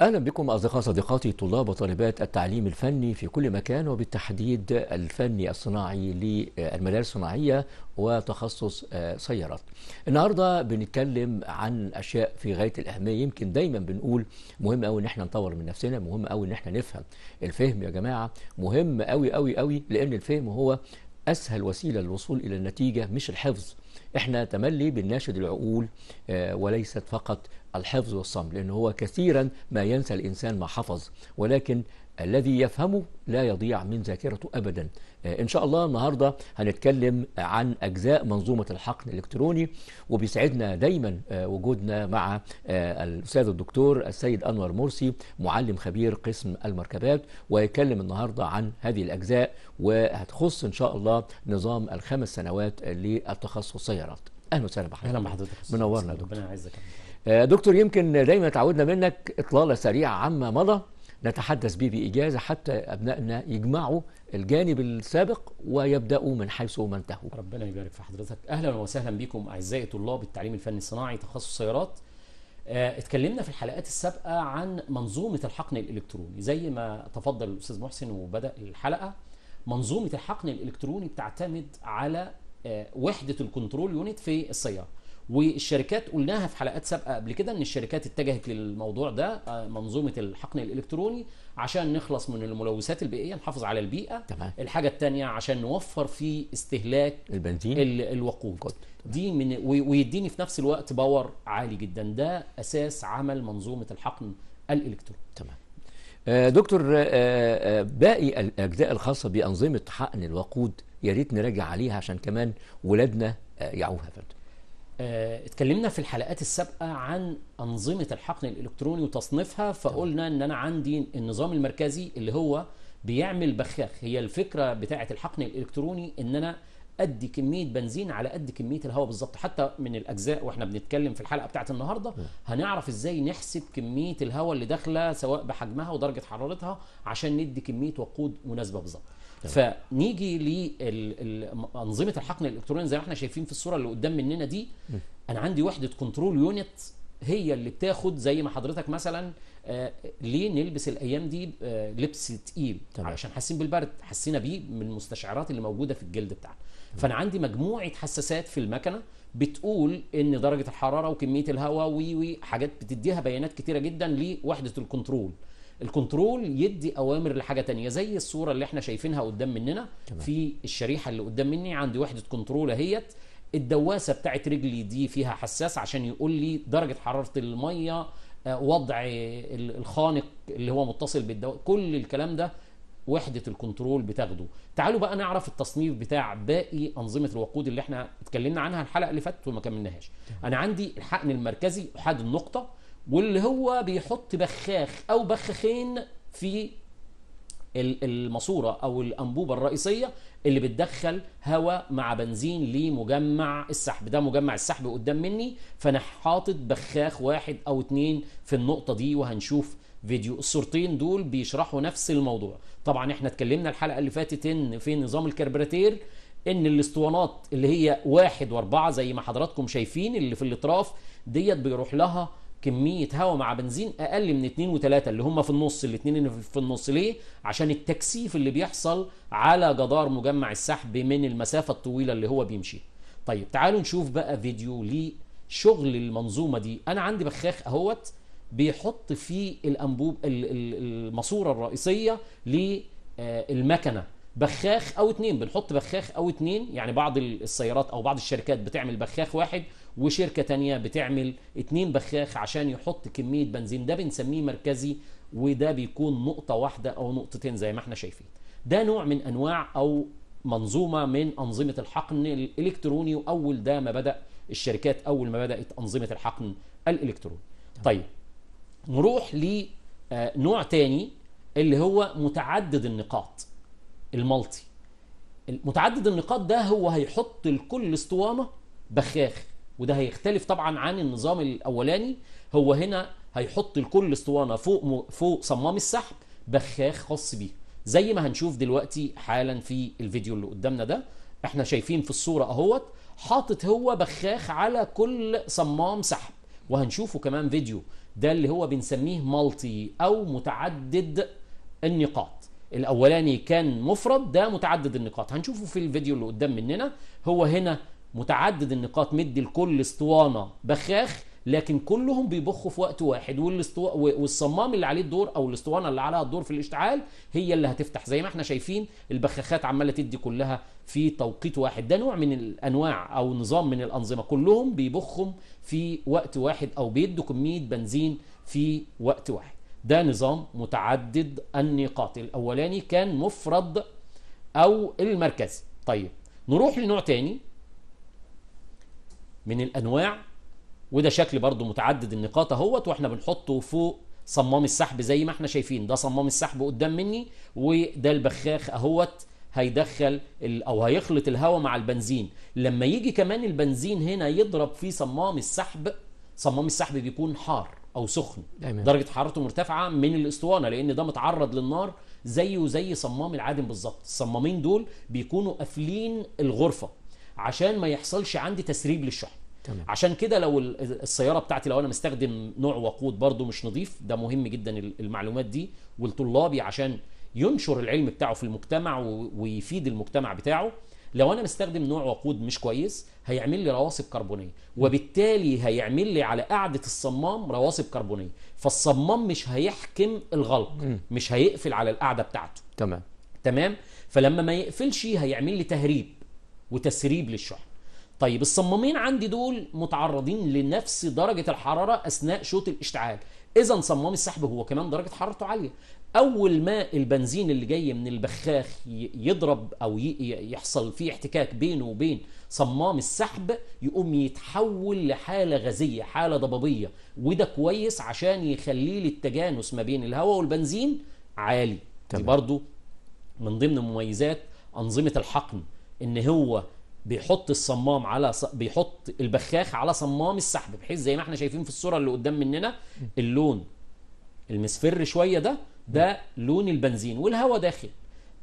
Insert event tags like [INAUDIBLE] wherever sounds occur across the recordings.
أهلا بكم أصدقاء صديقاتي طلاب وطالبات التعليم الفني في كل مكان وبالتحديد الفني الصناعي للمدارس الصناعية وتخصص آه، سيارات النهاردة بنتكلم عن أشياء في غاية الأهمية يمكن دايما بنقول مهم أوي إن احنا نطور من نفسنا مهم أوي إن احنا نفهم الفهم يا جماعة مهم أوي أوي أوي لأن الفهم هو أسهل وسيلة للوصول إلى النتيجة مش الحفظ احنا تملي بالناشد العقول آه، وليست فقط الحفظ والصم لأنه هو كثيرا ما ينسى الإنسان ما حفظ ولكن الذي يفهمه لا يضيع من ذاكرته أبدا آه، إن شاء الله النهاردة هنتكلم عن أجزاء منظومة الحقن الإلكتروني وبيسعدنا دايما آه، وجودنا مع آه، الأستاذ الدكتور السيد أنور مرسي معلم خبير قسم المركبات ويتكلم النهاردة عن هذه الأجزاء وهتخص إن شاء الله نظام الخمس سنوات للتخصص سيارات أهلا وسهلا بحضرتك أهلا بحضرتك منورنا دكتور ربنا يعزك دكتور يمكن دايما تعودنا منك إطلالة سريعة عما مضى نتحدث به بإجازة حتى أبنائنا يجمعوا الجانب السابق ويبدأوا من حيث ما انتهوا ربنا يبارك في حضرتك أهلا وسهلا بكم أعزائي طلاب التعليم الفني الصناعي تخصص سيارات آه، اتكلمنا في الحلقات السابقة عن منظومة الحقن الإلكتروني زي ما تفضل الأستاذ محسن وبدأ الحلقة منظومة الحقن الإلكتروني بتعتمد على آه، وحدة الكنترول يونت في السيارة والشركات قلناها في حلقات سابقه قبل كده ان الشركات اتجهت للموضوع ده آه، منظومه الحقن الالكتروني عشان نخلص من الملوثات البيئيه نحافظ على البيئه تمام. الحاجه الثانيه عشان نوفر في استهلاك البنزين الوقود دي من ويديني في نفس الوقت باور عالي جدا ده اساس عمل منظومه الحقن الالكتروني تمام آه، دكتور آه، باقي الاجزاء الخاصه بانظمه حقن الوقود يا ريت نراجع عليها عشان كمان ولادنا يعوها فندم آه، اتكلمنا في الحلقات السابقة عن أنظمة الحقن الإلكتروني وتصنيفها فقلنا إن أنا عندي النظام المركزي اللي هو بيعمل بخاخ هي الفكرة بتاعة الحقن الإلكتروني إن أنا ادي كمية بنزين على قد كمية الهواء بالظبط حتى من الأجزاء وإحنا بنتكلم في الحلقة بتاعة النهاردة هنعرف إزاي نحسب كمية الهواء اللي داخلة سواء بحجمها ودرجة حرارتها عشان ندي كمية وقود مناسبة بالظبط فنيجي لانظمه الحقن الالكتروني زي ما احنا شايفين في الصوره اللي قدام مننا دي انا عندي وحده كنترول يونت هي اللي بتاخد زي ما حضرتك مثلا آه ليه نلبس الايام دي آه لبس تقيل طبعا. علشان حاسين بالبرد حسينا بيه من المستشعرات اللي موجوده في الجلد بتاعنا فانا عندي مجموعه حساسات في المكنه بتقول ان درجه الحراره وكميه الهواء وحاجات حاجات بتديها بيانات كتيره جدا لوحده الكنترول الكنترول يدي اوامر لحاجه تانية زي الصوره اللي احنا شايفينها قدام مننا تمام. في الشريحه اللي قدام مني عندي وحده كنترول اهيت الدواسه بتاعت رجلي دي فيها حساس عشان يقول لي درجه حراره الميه آه، وضع الخانق اللي هو متصل بالدواء كل الكلام ده وحده الكنترول بتاخده تعالوا بقى نعرف التصنيف بتاع باقي انظمه الوقود اللي احنا اتكلمنا عنها الحلقه اللي فاتت وما كملناهاش انا عندي الحقن المركزي احاد النقطه واللي هو بيحط بخاخ او بخاخين في الماسوره او الانبوبه الرئيسيه اللي بتدخل هواء مع بنزين لمجمع السحب ده مجمع السحب قدام مني فانا حاطط بخاخ واحد او اتنين في النقطه دي وهنشوف فيديو الصورتين دول بيشرحوا نفس الموضوع طبعا احنا اتكلمنا الحلقه اللي فاتت ان في نظام الكربراتير ان الاسطوانات اللي هي واحد واربعه زي ما حضراتكم شايفين اللي في الاطراف ديت بيروح لها كميه هواء مع بنزين اقل من 2 و3 اللي هم في النص الاثنين اللي في النص ليه عشان التكثيف اللي بيحصل على جدار مجمع السحب من المسافه الطويله اللي هو بيمشي طيب تعالوا نشوف بقى فيديو لشغل المنظومه دي انا عندي بخاخ اهوت بيحط فيه الانبوب الماسوره الرئيسيه للمكنه آه، بخاخ او اتنين بنحط بخاخ او اتنين يعني بعض السيارات او بعض الشركات بتعمل بخاخ واحد وشركه تانية بتعمل اتنين بخاخ عشان يحط كميه بنزين ده بنسميه مركزي وده بيكون نقطه واحده او نقطتين زي ما احنا شايفين ده نوع من انواع او منظومه من انظمه الحقن الالكتروني واول ده ما بدا الشركات اول ما بدات انظمه الحقن الالكتروني طيب نروح لنوع آه، تاني اللي هو متعدد النقاط المالتي متعدد النقاط ده هو هيحط لكل اسطوانه بخاخ وده هيختلف طبعا عن النظام الاولاني هو هنا هيحط لكل اسطوانه فوق فوق صمام السحب بخاخ خاص بيه زي ما هنشوف دلوقتي حالا في الفيديو اللي قدامنا ده احنا شايفين في الصوره اهوت حاطط هو بخاخ على كل صمام سحب وهنشوفه كمان فيديو ده اللي هو بنسميه مالتي او متعدد النقاط الاولاني كان مفرد ده متعدد النقاط هنشوفه في الفيديو اللي قدام مننا هو هنا متعدد النقاط مدي لكل اسطوانه بخاخ لكن كلهم بيبخوا في وقت واحد والاستو... والصمام اللي عليه الدور او الاسطوانه اللي عليها الدور في الاشتعال هي اللي هتفتح زي ما احنا شايفين البخاخات عماله تدي كلها في توقيت واحد ده نوع من الانواع او نظام من الانظمه كلهم بيبخهم في وقت واحد او بيدوا كميه بنزين في وقت واحد ده نظام متعدد النقاط الاولاني كان مفرد او المركزي طيب نروح لنوع تاني من الانواع وده شكل برضو متعدد النقاط اهوت واحنا بنحطه فوق صمام السحب زي ما احنا شايفين ده صمام السحب قدام مني وده البخاخ اهوت هيدخل او هيخلط الهواء مع البنزين لما يجي كمان البنزين هنا يضرب في صمام السحب صمام السحب بيكون حار او سخن دايما. درجه حرارته مرتفعه من الاسطوانه لان ده متعرض للنار زيه زي صمام العادم بالظبط الصمامين دول بيكونوا قافلين الغرفه عشان ما يحصلش عندي تسريب للشحن تمام. عشان كده لو السياره بتاعتي لو انا مستخدم نوع وقود برضو مش نظيف ده مهم جدا المعلومات دي ولطلابي عشان ينشر العلم بتاعه في المجتمع ويفيد المجتمع بتاعه لو انا مستخدم نوع وقود مش كويس هيعمل لي رواسب كربونيه وبالتالي هيعمل لي على قاعده الصمام رواسب كربونيه فالصمام مش هيحكم الغلق مش هيقفل على القاعده بتاعته تمام تمام فلما ما يقفلش هيعمل لي تهريب وتسريب للشحن طيب الصمامين عندي دول متعرضين لنفس درجة الحرارة أثناء شوط الاشتعال إذا صمام السحب هو كمان درجة حرارته عالية أول ما البنزين اللي جاي من البخاخ يضرب أو يحصل فيه احتكاك بينه وبين صمام السحب يقوم يتحول لحالة غازية حالة ضبابية وده كويس عشان يخليه التجانس ما بين الهواء والبنزين عالي تمام. دي برضو من ضمن مميزات أنظمة الحقن ان هو بيحط الصمام على ص... بيحط البخاخ على صمام السحب بحيث زي ما احنا شايفين في الصوره اللي قدام مننا اللون المصفر شويه ده ده لون البنزين والهواء داخل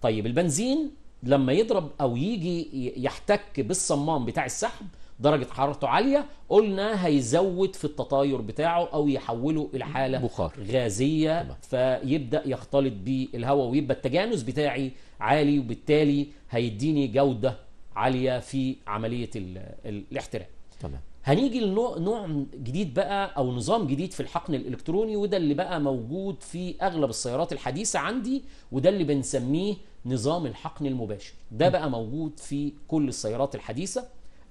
طيب البنزين لما يضرب او يجي يحتك بالصمام بتاع السحب درجه حرارته عاليه قلنا هيزود في التطاير بتاعه او يحوله الى حاله بخار. غازيه طبعا. فيبدا يختلط بالهواء ويبقى التجانس بتاعي عالي وبالتالي هيديني جوده عاليه في عمليه الاحتراق تمام هنيجي لنوع جديد بقى او نظام جديد في الحقن الالكتروني وده اللي بقى موجود في اغلب السيارات الحديثه عندي وده اللي بنسميه نظام الحقن المباشر ده بقى موجود في كل السيارات الحديثه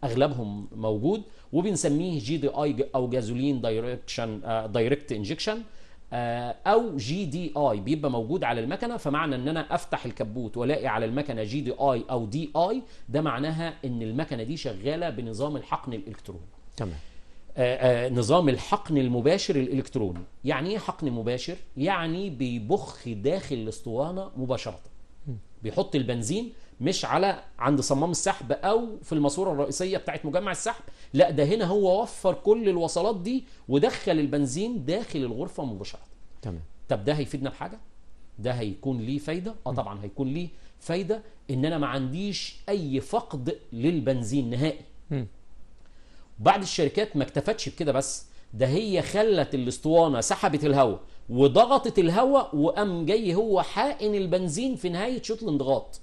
اغلبهم موجود وبنسميه جي دي اي او جازولين دايركشن دايركت انجكشن او جي دي اي بيبقى موجود على المكنه فمعنى ان انا افتح الكبوت والاقي على المكنه جي دي اي او دي اي ده معناها ان المكنه دي شغاله بنظام الحقن الالكتروني تمام آآ آه، آآ آه، نظام الحقن المباشر الالكتروني يعني ايه حقن مباشر يعني بيبخ داخل الاسطوانه مباشره بيحط البنزين مش على عند صمام السحب او في الماسوره الرئيسيه بتاعت مجمع السحب لا ده هنا هو وفر كل الوصلات دي ودخل البنزين داخل الغرفه مباشره تمام طب ده هيفيدنا بحاجه ده هيكون ليه فايده اه طبعا هيكون ليه فايده ان انا ما عنديش اي فقد للبنزين نهائي بعض الشركات ما اكتفتش بكده بس ده هي خلت الاسطوانه سحبت الهواء وضغطت الهواء وقام جاي هو حائن البنزين في نهايه شوط الانضغاط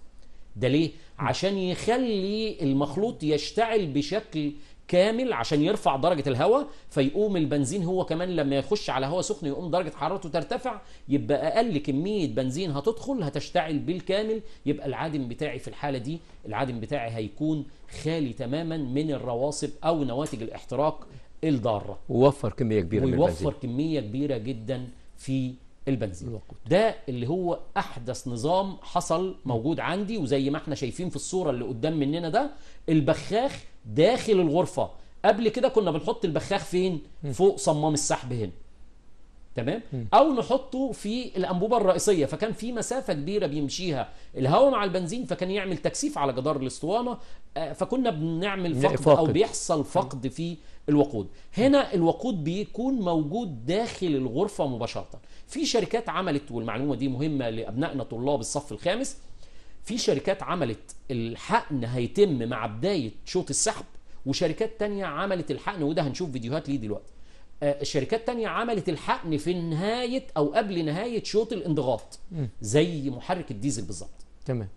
ده ليه؟ عشان يخلي المخلوط يشتعل بشكل كامل عشان يرفع درجة الهواء فيقوم البنزين هو كمان لما يخش على هواء سخن يقوم درجة حرارته ترتفع يبقى أقل كمية بنزين هتدخل هتشتعل بالكامل يبقى العادم بتاعي في الحالة دي العادم بتاعي هيكون خالي تماما من الرواسب أو نواتج الاحتراق الضارة ووفر كمية كبيرة ويوفر من البنزين. كمية كبيرة جدا في البنزين الوقود. ده اللي هو احدث نظام حصل موجود عندي وزي ما احنا شايفين في الصوره اللي قدام مننا ده البخاخ داخل الغرفه قبل كده كنا بنحط البخاخ فين م. فوق صمام السحب هنا تمام م. او نحطه في الانبوبه الرئيسيه فكان في مسافه كبيره بيمشيها الهواء مع البنزين فكان يعمل تكثيف على جدار الاسطوانه آه، فكنا بنعمل فقد فقد او بيحصل فقد في الوقود هنا الوقود بيكون موجود داخل الغرفه مباشره في شركات عملت والمعلومه دي مهمه لابنائنا طلاب الصف الخامس في شركات عملت الحقن هيتم مع بدايه شوط السحب وشركات تانية عملت الحقن وده هنشوف فيديوهات ليه دلوقتي آه، شركات تانية عملت الحقن في نهاية أو قبل نهاية شوط الانضغاط زي محرك الديزل بالظبط تمام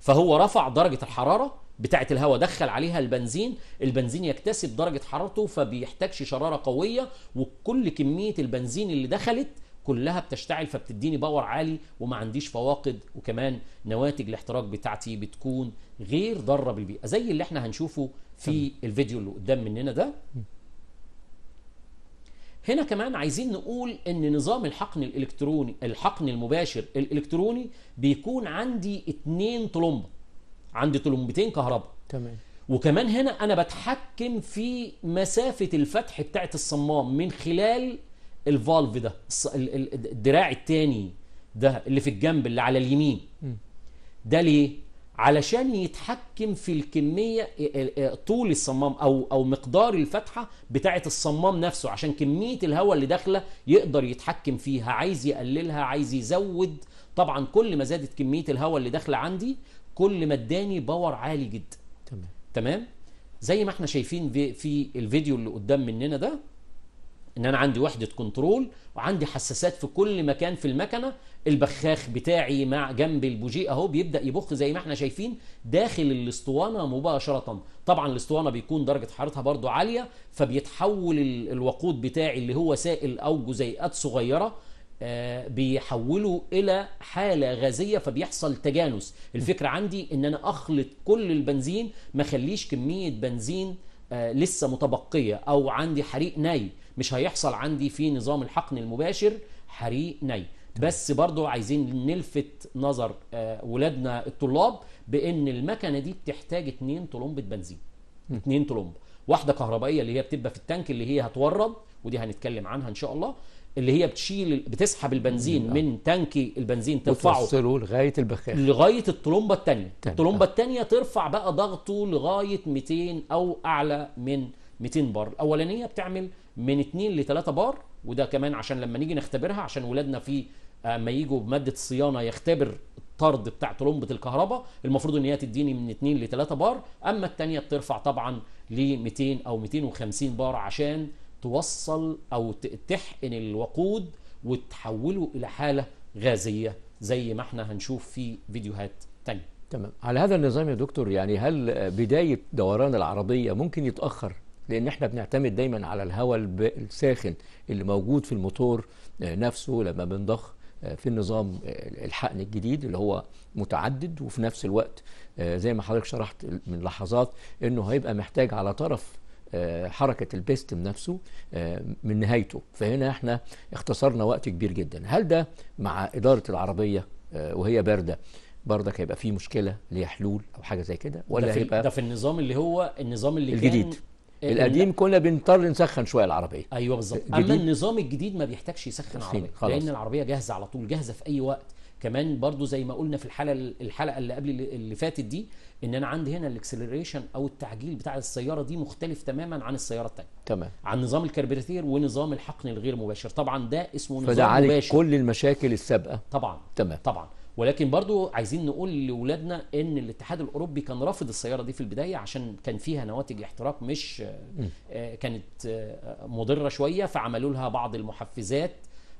فهو رفع درجة الحرارة بتاعة الهواء دخل عليها البنزين البنزين يكتسب درجة حرارته فبيحتاجش شرارة قوية وكل كمية البنزين اللي دخلت كلها بتشتعل فبتديني باور عالي وما عنديش فواقد وكمان نواتج الاحتراق بتاعتي بتكون غير ضاره بالبيئه زي اللي احنا هنشوفه في الفيديو اللي قدام مننا ده هنا كمان عايزين نقول ان نظام الحقن الالكتروني الحقن المباشر الالكتروني بيكون عندي اتنين طلمبه عندي طلمبتين كهرباء تمام وكمان هنا انا بتحكم في مسافه الفتح بتاعت الصمام من خلال الفالف ده الدراع التاني ده اللي في الجنب اللي على اليمين ده ليه علشان يتحكم في الكميه طول الصمام او او مقدار الفتحه بتاعه الصمام نفسه عشان كميه الهواء اللي داخله يقدر يتحكم فيها عايز يقللها عايز يزود طبعا كل ما زادت كميه الهواء اللي داخله عندي كل ما اداني باور عالي جدا تمام تمام زي ما احنا شايفين في الفيديو اللي قدام مننا ده ان انا عندي وحده كنترول وعندي حساسات في كل مكان في المكنه البخاخ بتاعي مع جنب البوجي اهو بيبدا يبخ زي ما احنا شايفين داخل الاسطوانه مباشره طبعا الاسطوانه بيكون درجه حرارتها برضو عاليه فبيتحول الوقود بتاعي اللي هو سائل او جزيئات صغيره آه، بيحوله الى حاله غازيه فبيحصل تجانس الفكره عندي ان انا اخلط كل البنزين ما اخليش كميه بنزين آه، لسه متبقيه او عندي حريق ني مش هيحصل عندي في نظام الحقن المباشر حريق ني بس برضو عايزين نلفت نظر آه، ولادنا الطلاب بان المكنه دي بتحتاج اتنين طلمبه بنزين اتنين طلمبة واحده كهربائيه اللي هي بتبقى في التانك اللي هي هتورد ودي هنتكلم عنها ان شاء الله اللي هي بتشيل بتسحب البنزين من تانكي البنزين ترفعه وتوصله لغايه البخاخ لغايه الطلمبه الثانيه الطلمبه الثانيه ترفع بقى ضغطه لغايه 200 او اعلى من 200 بار الاولانيه بتعمل من 2 ل 3 بار وده كمان عشان لما نيجي نختبرها عشان ولادنا في اما آه، يجوا بماده الصيانه يختبر الطرد بتاع طلمبه الكهرباء المفروض ان هي تديني من 2 ل 3 بار اما الثانيه بترفع طبعا ل 200 او 250 بار عشان توصل او تحقن الوقود وتحوله الى حاله غازيه زي ما احنا هنشوف في فيديوهات تانية تمام على هذا النظام يا دكتور يعني هل بدايه دوران العربيه ممكن يتاخر لان احنا بنعتمد دايما على الهواء الساخن اللي موجود في الموتور نفسه لما بنضخ في النظام الحقن الجديد اللي هو متعدد وفي نفس الوقت زي ما حضرتك شرحت من لحظات انه هيبقى محتاج على طرف آه، حركة البيستم نفسه آه، من نهايته فهنا احنا اختصرنا وقت كبير جدا هل ده مع إدارة العربية آه، وهي باردة برضك هيبقى فيه مشكله ليها حلول او حاجه زي كده ولا ده في هيبقى ده في النظام اللي هو النظام اللي الجديد كان القديم كنا بنضطر نسخن شويه العربيه ايوه بالظبط اما النظام الجديد ما بيحتاجش يسخن عربيه خلاص. لان العربيه جاهزه على طول جاهزه في اي وقت كمان برضو زي ما قلنا في الحلقه الحلقه اللي قبل اللي فاتت دي ان انا عندي هنا الاكسلريشن او التعجيل بتاع السياره دي مختلف تماما عن السياره الثانيه تمام عن نظام الكربيراتير ونظام الحقن الغير مباشر طبعا ده اسمه نظام فده مباشر كل المشاكل السابقه طبعا تمام طبعا ولكن برضو عايزين نقول لاولادنا ان الاتحاد الاوروبي كان رافض السياره دي في البدايه عشان كان فيها نواتج احتراق مش آه، كانت آه، مضره شويه فعملوا لها بعض المحفزات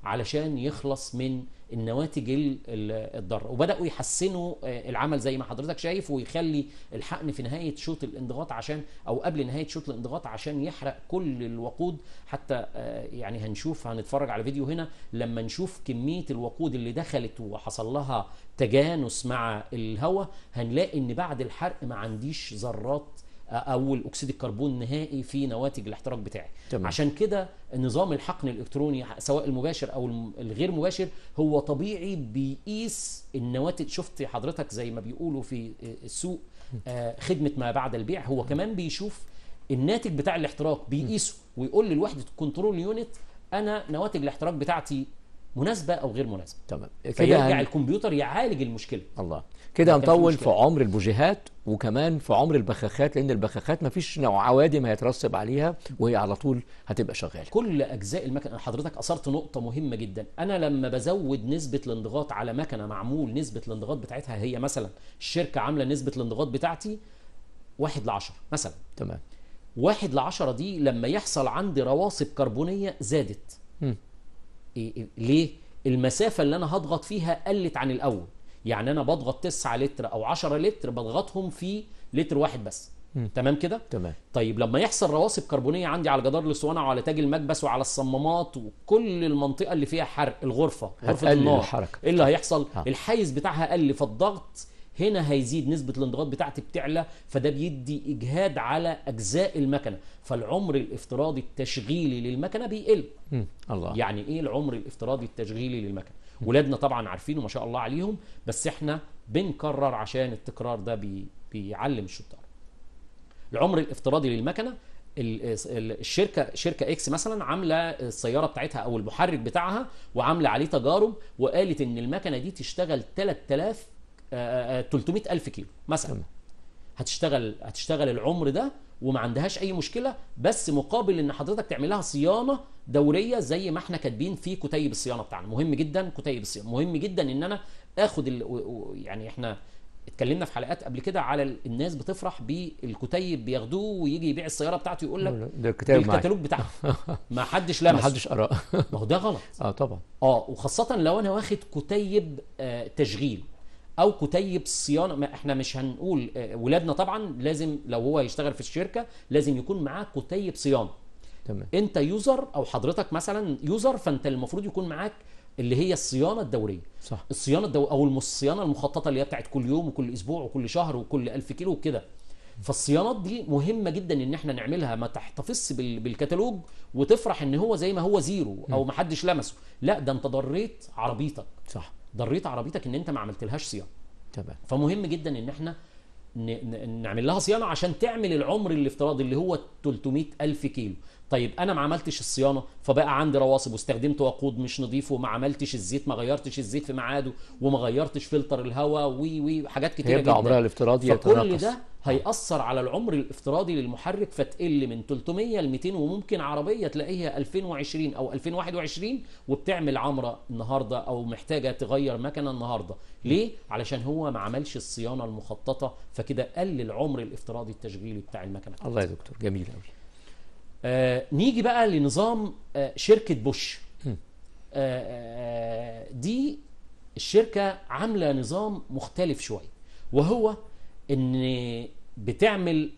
علشان يخلص من النواتج الضاره وبداوا يحسنوا آه، العمل زي ما حضرتك شايف ويخلي الحقن في نهايه شوط الانضغاط عشان او قبل نهايه شوط الانضغاط عشان يحرق كل الوقود حتى آه، يعني هنشوف هنتفرج على فيديو هنا لما نشوف كميه الوقود اللي دخلت وحصل لها تجانس مع الهواء هنلاقي ان بعد الحرق ما عنديش ذرات او الاكسيد الكربون النهائي في نواتج الاحتراق بتاعي تمام. عشان كده نظام الحقن الالكتروني سواء المباشر او الغير مباشر هو طبيعي بيقيس النواتج شفت حضرتك زي ما بيقولوا في السوق آه، خدمه ما بعد البيع هو كمان بيشوف الناتج بتاع الاحتراق بيقيسه ويقول للوحده الكنترول يونت انا نواتج الاحتراق بتاعتي مناسبه او غير مناسبه تمام كده فيرجع الكمبيوتر يعالج المشكله الله كده هنطول في عمر البوجيهات وكمان في عمر البخاخات لان البخاخات ما فيش نوع عوادم هيترسب عليها وهي على طول هتبقى شغاله كل اجزاء المكنه حضرتك اثرت نقطه مهمه جدا انا لما بزود نسبه الانضغاط على مكنه معمول نسبه الانضغاط بتاعتها هي مثلا الشركه عامله نسبه الانضغاط بتاعتي واحد لعشرة مثلا تمام واحد لعشرة دي لما يحصل عندي رواسب كربونية زادت م. إيه،, إيه ليه؟ المسافة اللي أنا هضغط فيها قلت عن الأول يعني انا بضغط 9 لتر او 10 لتر بضغطهم في لتر واحد بس مم. تمام كده تمام طيب لما يحصل رواسب كربونيه عندي على جدار الاسوانه وعلى تاج المكبس وعلى الصمامات وكل المنطقه اللي فيها حرق الغرفه غرفه النار الحركة. ايه اللي هيحصل ها. آه. الحيز بتاعها قل فالضغط هنا هيزيد نسبة الانضغاط بتاعتي بتعلى فده بيدي إجهاد على أجزاء المكنة فالعمر الافتراضي التشغيلي للمكنة بيقل الله. يعني إيه العمر الافتراضي التشغيلي للمكنة ولادنا طبعا عارفين وما شاء الله عليهم بس احنا بنكرر عشان التكرار ده بي بيعلم الشطار العمر الافتراضي للمكنه الشركه شركه اكس مثلا عامله السياره بتاعتها او المحرك بتاعها وعامله عليه تجارب وقالت ان المكنه دي تشتغل 3000 300000 كيلو مثلا هتشتغل هتشتغل العمر ده وما عندهاش اي مشكله بس مقابل ان حضرتك تعملها صيانه دوريه زي ما احنا كاتبين في كتيب الصيانه بتاعنا مهم جدا كتيب الصيانه مهم جدا ان انا اخد يعني احنا اتكلمنا في حلقات قبل كده على الناس بتفرح بالكتيب بياخدوه ويجي يبيع السياره بتاعته يقول لك ده الكتاب الكتالوج بتاعه ما حدش لمس ما حدش قرا ما هو ده غلط اه طبعا اه وخاصه لو انا واخد كتيب آه تشغيل او كتيب صيانه ما احنا مش هنقول آه، ولادنا طبعا لازم لو هو يشتغل في الشركه لازم يكون معاه كتيب صيانه تمام انت يوزر او حضرتك مثلا يوزر فانت المفروض يكون معاك اللي هي الصيانه الدوريه صح الصيانه الدو... او الصيانه المخططه اللي هي بتاعت كل يوم وكل اسبوع وكل شهر وكل 1000 كيلو وكده فالصيانات دي مهمه جدا ان احنا نعملها ما تحتفظش بال... بالكتالوج وتفرح ان هو زي ما هو زيرو او ما حدش لمسه لا ده انت ضريت عربيتك صح ضريت عربيتك ان انت ما عملتلهاش صيانه تمام فمهم جدا ان احنا نعمل لها صيانه عشان تعمل العمر الافتراضي اللي هو 300 الف كيلو طيب انا ما عملتش الصيانه فبقى عندي رواسب واستخدمت وقود مش نظيف وما عملتش الزيت ما غيرتش الزيت في ميعاده وما غيرتش فلتر الهواء وي وي حاجات كتير جدا عمرها الافتراضي فكل يتناقص. ده هيأثر على العمر الافتراضي للمحرك فتقل من 300 ل 200 وممكن عربيه تلاقيها 2020 او 2021 وبتعمل عمره النهارده او محتاجه تغير مكنه النهارده ليه علشان هو ما عملش الصيانه المخططه فكده قل العمر الافتراضي التشغيلي بتاع المكنه الله يا دكتور جميل قوي آه نيجي بقى لنظام آه شركه بوش آه،, آه دي الشركه عامله نظام مختلف شويه وهو ان بتعمل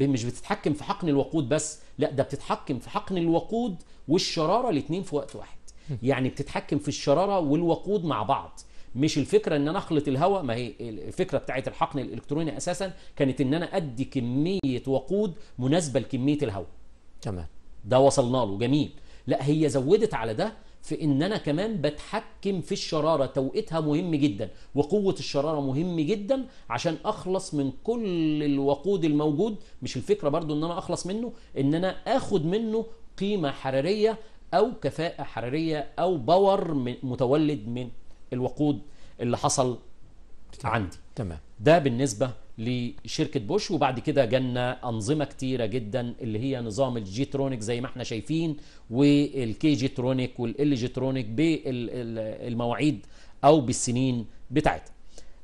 مش بتتحكم في حقن الوقود بس لا ده بتتحكم في حقن الوقود والشراره الاثنين في وقت واحد يعني بتتحكم في الشراره والوقود مع بعض مش الفكره ان انا اخلط الهواء ما هي الفكره بتاعت الحقن الالكتروني اساسا كانت ان انا ادي كميه وقود مناسبه لكميه الهواء تمام ده وصلنا له جميل لا هي زودت على ده في ان انا كمان بتحكم في الشراره توقيتها مهم جدا وقوه الشراره مهم جدا عشان اخلص من كل الوقود الموجود مش الفكره برضو ان انا اخلص منه ان انا اخد منه قيمه حراريه او كفاءه حراريه او باور متولد من الوقود اللي حصل عندي تمام ده بالنسبه لشركه بوش وبعد كده جالنا انظمه كتيره جدا اللي هي نظام الجي ترونيك زي ما احنا شايفين والكي جي ترونيك والال جي ترونيك بالمواعيد او بالسنين بتاعتها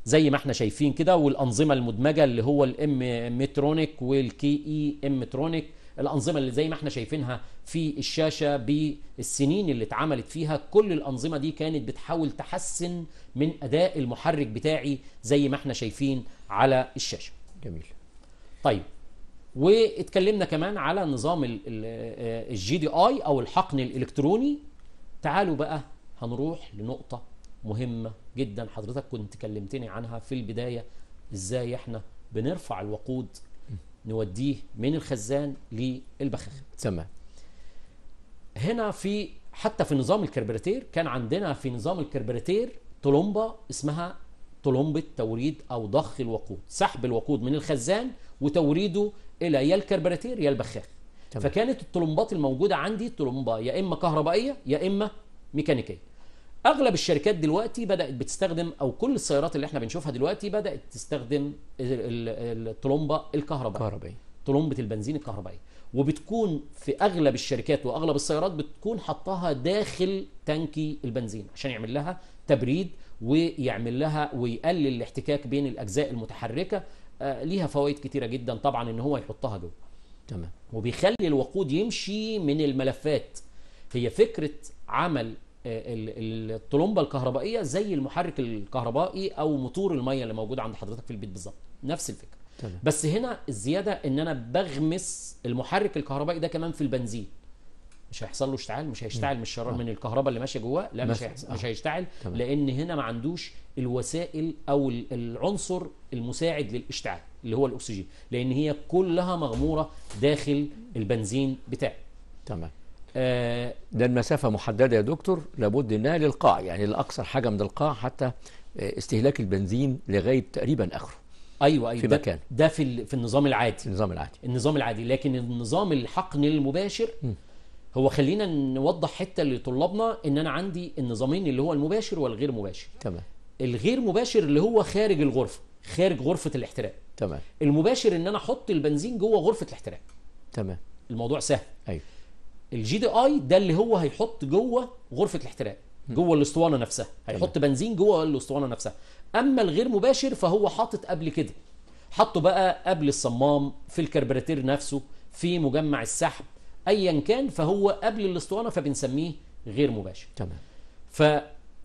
زي ما احنا شايفين كده والانظمه المدمجه اللي هو الام مترونيك والكي اي ام ترونيك الانظمه اللي زي ما احنا شايفينها في الشاشه بالسنين اللي اتعملت فيها كل الانظمه دي كانت بتحاول تحسن من اداء المحرك بتاعي زي ما احنا شايفين على الشاشه جميل طيب واتكلمنا كمان على نظام الجي دي اي او الحقن الالكتروني تعالوا بقى هنروح لنقطه مهمه جدا حضرتك كنت كلمتني عنها في البدايه ازاي احنا بنرفع الوقود نوديه من الخزان للبخاخ تمام هنا في حتى في نظام الكربراتير كان عندنا في نظام الكربراتير طلمبه اسمها طلمبه توريد او ضخ الوقود سحب الوقود من الخزان وتوريده الى يا الكربراتير يا البخاخ فكانت الطلمبات الموجوده عندي طلمبه يا اما كهربائيه يا اما ميكانيكيه اغلب الشركات دلوقتي بدات بتستخدم او كل السيارات اللي احنا بنشوفها دلوقتي بدات تستخدم الطلمبه الكهربائيه الكهربائيه طلمبه البنزين الكهربائيه وبتكون في اغلب الشركات واغلب السيارات بتكون حطاها داخل تانكي البنزين عشان يعمل لها تبريد ويعمل لها ويقلل الاحتكاك بين الاجزاء المتحركه آه، ليها فوائد كتيره جدا طبعا ان هو يحطها جوه تمام وبيخلي الوقود يمشي من الملفات هي فكره عمل آه، الطلمبه الكهربائيه زي المحرك الكهربائي او موتور الميه اللي موجود عند حضرتك في البيت بالظبط نفس الفكره تمام. بس هنا الزياده ان انا بغمس المحرك الكهربائي ده كمان في البنزين مش هيحصل له اشتعال مش هيشتعل مش الشرار آه. من الكهرباء اللي ماشيه جواه لا مش هيحصل. آه. مش هيشتعل لان هنا ما عندوش الوسائل او العنصر المساعد للاشتعال اللي هو الاكسجين لان هي كلها مغموره داخل البنزين بتاعي تمام آه، ده المسافة محددة يا دكتور لابد انها للقاع يعني لأقصر حاجة من القاع حتى آه، استهلاك البنزين لغاية تقريبا آخره ايوه ايوه في ده مكان ده في في النظام العادي النظام العادي النظام العادي لكن النظام الحقن المباشر م. هو خلينا نوضح حته لطلابنا ان انا عندي النظامين اللي هو المباشر والغير مباشر تمام الغير مباشر اللي هو خارج الغرفه خارج غرفه الاحتراق تمام المباشر ان انا احط البنزين جوه غرفه الاحتراق تمام الموضوع سهل ايوه الجي دي اي ده اللي هو هيحط جوه غرفه الاحتراق جوه الاسطوانه نفسها هيحط بنزين جوه الاسطوانه نفسها اما الغير مباشر فهو حاطط قبل كده حطه بقى قبل الصمام في الكربراتير نفسه في مجمع السحب ايا كان فهو قبل الاسطوانه فبنسميه غير مباشر تمام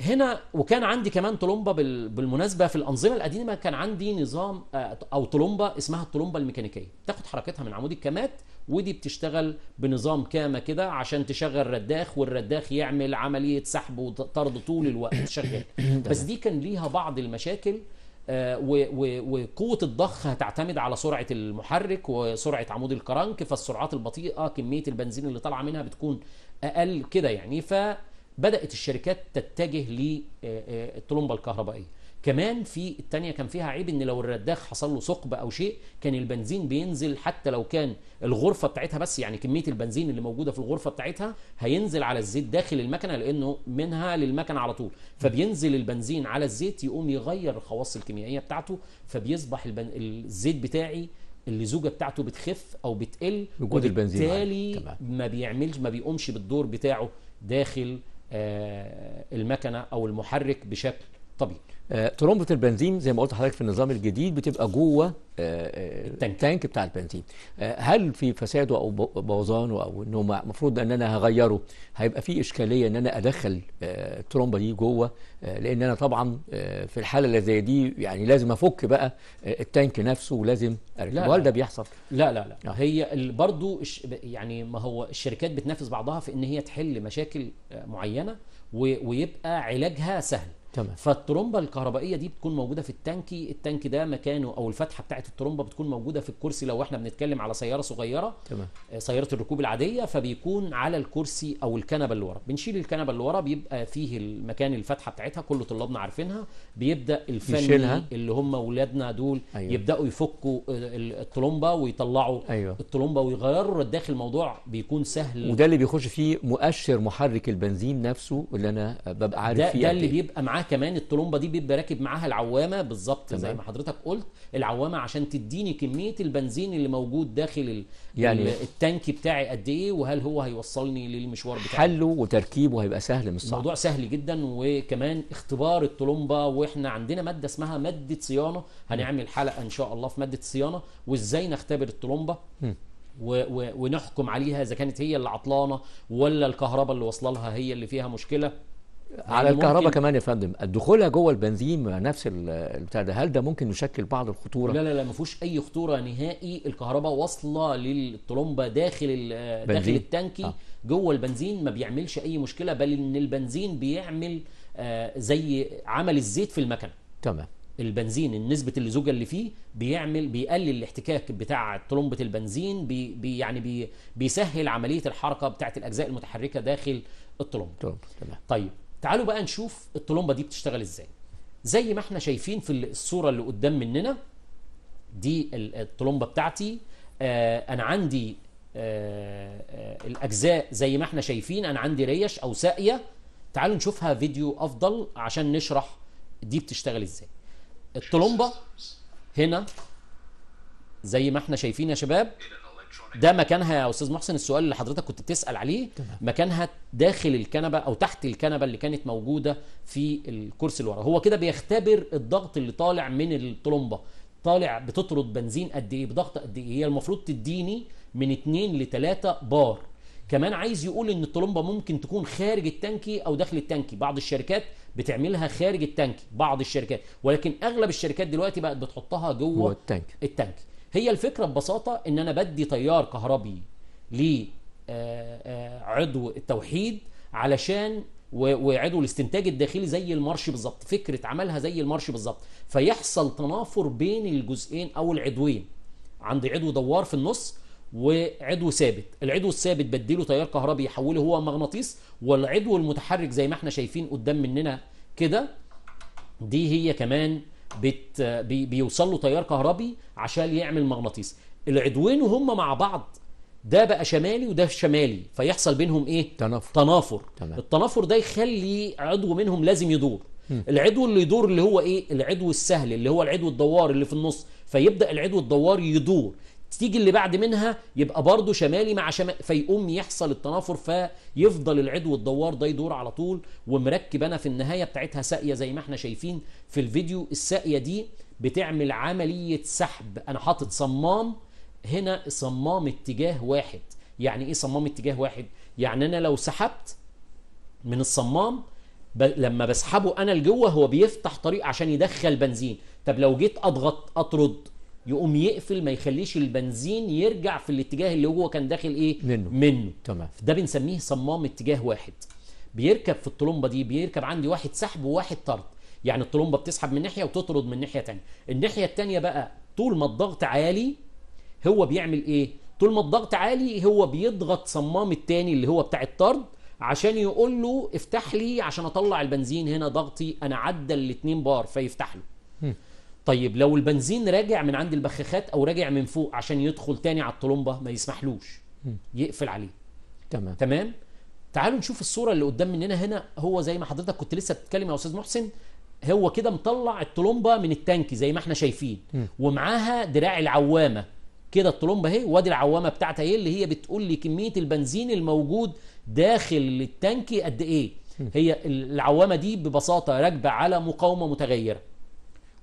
هنا وكان عندي كمان طلمبه بالمناسبه في الانظمه القديمه كان عندي نظام آه، او طلمبه اسمها الطلمبه الميكانيكيه تاخد حركتها من عمود الكامات ودي بتشتغل بنظام كاما كده عشان تشغل رداخ والرداخ يعمل عمليه سحب وطرد طول الوقت [COUGHS] شغال بس دي كان ليها بعض المشاكل آه، وقوه الضخ هتعتمد على سرعه المحرك وسرعه عمود الكرنك فالسرعات البطيئه كميه البنزين اللي طالعه منها بتكون اقل كده يعني ف بدات الشركات تتجه للطلمبه آه، آه، الكهربائيه كمان في الثانيه كان فيها عيب ان لو الرداخ حصل له ثقب او شيء كان البنزين بينزل حتى لو كان الغرفه بتاعتها بس يعني كميه البنزين اللي موجوده في الغرفه بتاعتها هينزل على الزيت داخل المكنه لانه منها للمكنه على طول فبينزل البنزين على الزيت يقوم يغير الخواص الكيميائيه بتاعته فبيصبح البن... الزيت بتاعي اللزوجه بتاعته بتخف او بتقل وجود البنزين ما بيعملش ما بيقومش بالدور بتاعه داخل آه، المكنه او المحرك بشكل طبيعي آه، ترمبه البنزين زي ما قلت حضرتك في النظام الجديد بتبقى جوه آه،, آه، التانك. التانك بتاع البنزين آه، هل في فساده او بوظانه او انه المفروض ان انا هغيره هيبقى في اشكاليه ان انا ادخل آه، الترمبه دي جوه آه، لان انا طبعا في الحاله اللي زي دي يعني لازم افك بقى التانك نفسه ولازم لا هل ده بيحصل لا لا لا آه. هي برضو يعني ما هو الشركات بتنافس بعضها في ان هي تحل مشاكل معينه ويبقى علاجها سهل تمام فالترومبه الكهربائيه دي بتكون موجوده في التانكي التانك ده مكانه او الفتحه بتاعه الترومبه بتكون موجوده في الكرسي لو احنا بنتكلم على سياره صغيره تمام آه، سياره الركوب العاديه فبيكون على الكرسي او الكنبه اللي ورا بنشيل الكنبه اللي ورا بيبقى فيه المكان الفتحه بتاعتها كل طلابنا عارفينها بيبدا الفني يشيلها. اللي هم اولادنا دول أيوة. يبداوا يفكوا آه، الترومبه ويطلعوا أيوة. الترومبه ويغيروا الداخل الموضوع بيكون سهل وده اللي بيخش فيه مؤشر محرك البنزين نفسه اللي انا ببقى عارف ده فيه ده اللي إيه. بيبقى معاه كمان الطلمبه دي بيبقى راكب معاها العوامه بالظبط زي ما حضرتك قلت العوامه عشان تديني كميه البنزين اللي موجود داخل يعني التانك بتاعي قد ايه وهل هو هيوصلني للمشوار بتاعي حله وتركيبه هيبقى سهل مش صعب الموضوع سهل جدا وكمان اختبار الطلمبه واحنا عندنا ماده اسمها ماده صيانه هنعمل حلقه ان شاء الله في ماده الصيانه وازاي نختبر الطلمبه و و ونحكم عليها اذا كانت هي اللي عطلانه ولا الكهرباء اللي واصله لها هي اللي فيها مشكله على يعني الكهرباء كمان يا فندم دخولها جوه البنزين نفس البتاع ده هل ده ممكن يشكل بعض الخطوره لا لا لا ما فيهوش اي خطوره نهائي الكهرباء واصله للطلمبه داخل داخل التانكي آه. جوه البنزين ما بيعملش اي مشكله بل ان البنزين بيعمل آه زي عمل الزيت في المكنه تمام البنزين النسبة اللزوجة اللي فيه بيعمل بيقلل الاحتكاك بتاع طلمبة البنزين بي بي يعني بي بيسهل عملية الحركة بتاعة الأجزاء المتحركة داخل الطلمبة طيب تعالوا بقى نشوف الطلمبه دي بتشتغل ازاي زي ما احنا شايفين في الصوره اللي قدام مننا دي الطلمبه بتاعتي آه، انا عندي آه، آه، الاجزاء زي ما احنا شايفين انا عندي ريش او ساقيه تعالوا نشوفها فيديو افضل عشان نشرح دي بتشتغل ازاي الطلمبه هنا زي ما احنا شايفين يا شباب ده مكانها يا استاذ محسن السؤال اللي حضرتك كنت بتسال عليه مكانها داخل الكنبه او تحت الكنبه اللي كانت موجوده في الكرسي اللي ورا هو كده بيختبر الضغط اللي طالع من الطلمبه طالع بتطرد بنزين قد ايه بضغط قد ايه هي المفروض تديني من 2 ل 3 بار كمان عايز يقول ان الطلمبه ممكن تكون خارج التانكي او داخل التانكي بعض الشركات بتعملها خارج التانكي بعض الشركات ولكن اغلب الشركات دلوقتي بقت بتحطها جوه التانك التانكي هي الفكرة ببساطة ان انا بدي تيار كهربي لعضو آه، آه، التوحيد علشان وعضو الاستنتاج الداخلي زي المارش بالظبط فكرة عملها زي المارش بالظبط فيحصل تنافر بين الجزئين او العضوين عندي عضو دوار في النص وعضو ثابت العضو الثابت بديله تيار كهربي يحوله هو مغناطيس والعضو المتحرك زي ما احنا شايفين قدام مننا كده دي هي كمان بت بي بيوصل له تيار كهربي عشان يعمل مغناطيس العدوين وهم مع بعض ده بقى شمالي وده شمالي فيحصل بينهم ايه تنافر تنافر تمام. التنافر ده يخلي عضو منهم لازم يدور م. العدو اللي يدور اللي هو ايه العدو السهل اللي هو العدو الدوار اللي في النص فيبدا العدو الدوار يدور تيجي اللي بعد منها يبقى برضه شمالي مع شمال فيقوم يحصل التنافر فيفضل العدو الدوار ده يدور على طول ومركب انا في النهايه بتاعتها ساقيه زي ما احنا شايفين في الفيديو الساقيه دي بتعمل عمليه سحب انا حاطط صمام هنا صمام اتجاه واحد يعني ايه صمام اتجاه واحد يعني انا لو سحبت من الصمام ب... لما بسحبه انا لجوه هو بيفتح طريق عشان يدخل بنزين طب لو جيت اضغط اطرد يقوم يقفل ما يخليش البنزين يرجع في الاتجاه اللي هو كان داخل ايه منه منه تمام ده بنسميه صمام اتجاه واحد بيركب في الطلمبه دي بيركب عندي واحد سحب وواحد طرد يعني الطلمبه بتسحب من ناحيه وتطرد من ناحيه ثانيه الناحيه الثانيه بقى طول ما الضغط عالي هو بيعمل ايه طول ما الضغط عالي هو بيضغط صمام التاني اللي هو بتاع الطرد عشان يقول له افتح لي عشان اطلع البنزين هنا ضغطي انا عدى الاثنين بار فيفتح له طيب لو البنزين راجع من عند البخاخات او راجع من فوق عشان يدخل تاني على الطلمبه ما يسمحلوش يقفل عليه تمام تمام تعالوا نشوف الصوره اللي قدام مننا هنا هو زي ما حضرتك كنت لسه بتتكلم يا استاذ محسن هو كده مطلع الطلمبه من التانك زي ما احنا شايفين ومعاها دراع العوامه كده الطلمبه اهي وادي العوامه بتاعتها ايه اللي هي بتقول لي كميه البنزين الموجود داخل التانك قد ايه هي العوامه دي ببساطه راكبه على مقاومه متغيره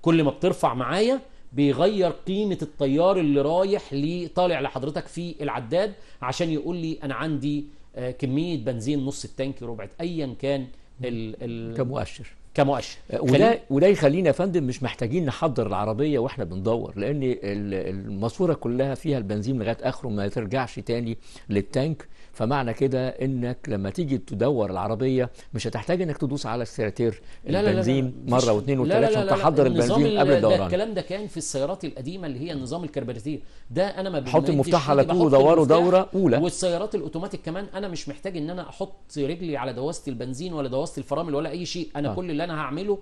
كل ما بترفع معايا بيغير قيمة التيار اللي رايح لي طالع لحضرتك في العداد عشان يقول لي أنا عندي آه، كمية بنزين نص التانك ربع أيا كان ال ال كمؤشر كمؤشر آه، وده وده يخلينا يا فندم مش محتاجين نحضر العربيه واحنا بندور لان الماسوره كلها فيها البنزين لغايه اخره ما ترجعش تاني للتانك فمعنى كده انك لما تيجي تدور العربيه مش هتحتاج انك تدوس على السيراتير البنزين لا لا لا مره واثنين وثلاثه عشان تحضر البنزين قبل الدوران الكلام ده كان في السيارات القديمه اللي هي النظام الكربراتير ده انا ما حط المفتاح على طول ودوره دوره اولى والسيارات الاوتوماتيك كمان انا مش محتاج ان انا احط رجلي على دواسه البنزين ولا دواسه الفرامل ولا اي شيء انا آه. كل اللي انا هعمله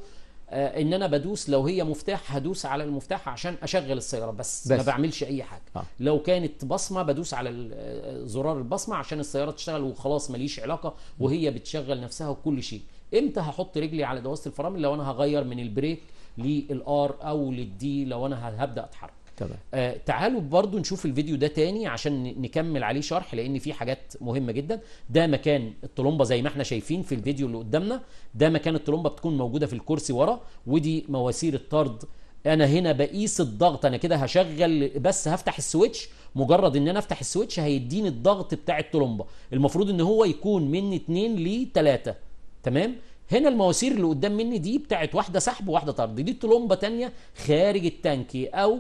آه، ان انا بدوس لو هي مفتاح هدوس على المفتاح عشان اشغل السياره بس, بس. ما بعملش اي حاجه آه. لو كانت بصمه بدوس على آه، زرار البصمه عشان السياره تشتغل وخلاص ماليش علاقه وهي بتشغل نفسها وكل شيء امتى هحط رجلي على دواسه الفرامل لو انا هغير من البريك للار او للدي لو انا هبدا اتحرك تمام آه تعالوا برضو نشوف الفيديو ده تاني عشان نكمل عليه شرح لان في حاجات مهمه جدا ده مكان الطلمبه زي ما احنا شايفين في الفيديو اللي قدامنا ده مكان الطلمبه بتكون موجوده في الكرسي ورا ودي مواسير الطرد انا هنا بقيس الضغط انا كده هشغل بس هفتح السويتش مجرد ان انا افتح السويتش هيديني الضغط بتاع الطلمبه المفروض ان هو يكون من 2 ل 3 تمام هنا المواسير اللي قدام مني دي بتاعت واحده سحب وواحده طرد دي طلمبه تانية خارج التانكي او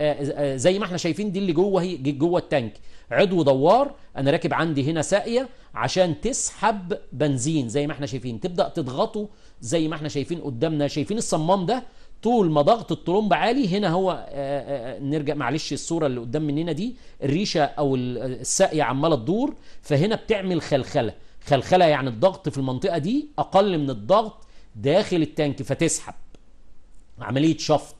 آه، آه، زي ما احنا شايفين دي اللي جوه هي جوه التانك عضو دوار انا راكب عندي هنا ساقيه عشان تسحب بنزين زي ما احنا شايفين تبدا تضغطه زي ما احنا شايفين قدامنا شايفين الصمام ده طول ما ضغط الطرمب عالي هنا هو آه، نرجع معلش الصوره اللي قدام مننا دي الريشه او الساقيه عماله تدور فهنا بتعمل خلخله خلخله يعني الضغط في المنطقه دي اقل من الضغط داخل التانك فتسحب عمليه شفط